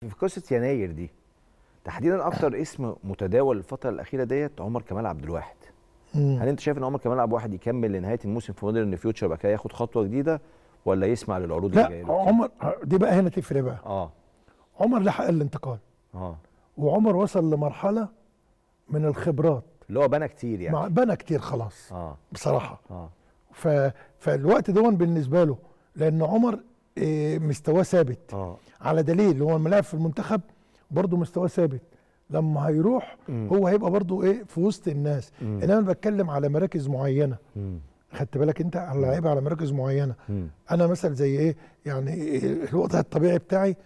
في قصه يناير دي تحديدا اكتر اسم متداول الفتره الاخيره ديت عمر كمال عبد الواحد هل انت شايف ان عمر كمال عبد الواحد يكمل لنهايه الموسم في مودرن فيوتشر بقى كده ياخد خطوه جديده ولا يسمع للعروض لا اللي جايه عمر دي بقى هنا تفرق بقى اه عمر لحق الانتقال اه وعمر وصل لمرحله من الخبرات اللي هو بنى كتير يعني بنى كتير خلاص اه بصراحه اه ف... فالوقت دون بالنسبه له لان عمر إيه، مستواه ثابت آه. على دليل هو لما في المنتخب برضه مستواه ثابت لما هيروح مم. هو هيبقى برضه ايه في وسط الناس مم. انما انا بتكلم على مراكز معينه مم. خدت بالك انت على لعيبه على مراكز معينه مم. انا مثلا زي ايه يعني الوضع الطبيعي بتاعي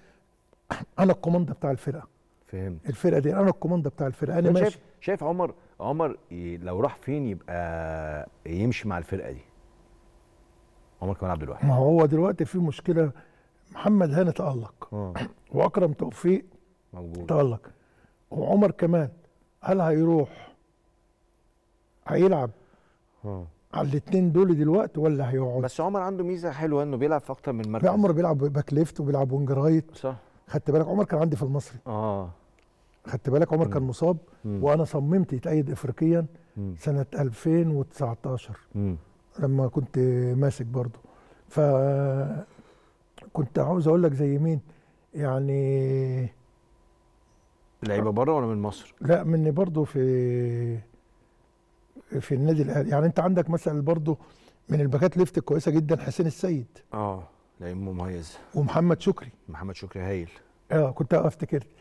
انا الكوماندا بتاع الفرقه فهم الفرقه دي انا الكوماندا بتاع الفرقه انا ماشي شايف شايف عمر عمر لو راح فين يبقى يمشي مع الفرقه دي عمر كمال عبد الواحد ما هو دلوقتي في مشكله محمد هاني تالق آه. واكرم توفيق موجود تالق وعمر كمال هل هيروح هيلعب اه على الاثنين دول دلوقتي ولا هيقعد بس عمر عنده ميزه حلوه انه بيلعب في اكتر من مركز عمر بيلعب باك ليفت وبيلعب وينج رايت صح خدت بالك عمر كان عندي في المصري اه خدت بالك عمر م. كان مصاب م. وانا صممت يتأيد افريقيا م. سنه 2019 م. لما كنت ماسك برضه ف كنت عاوز اقول لك زي مين يعني لعيبه بره ولا من مصر؟ لا من برضه في في النادي الاهلي يعني انت عندك مثلا برضه من الباكات ليفت كويسه جدا حسين السيد اه لعيب مميز ومحمد شكري محمد شكري هايل اه كنت افتكر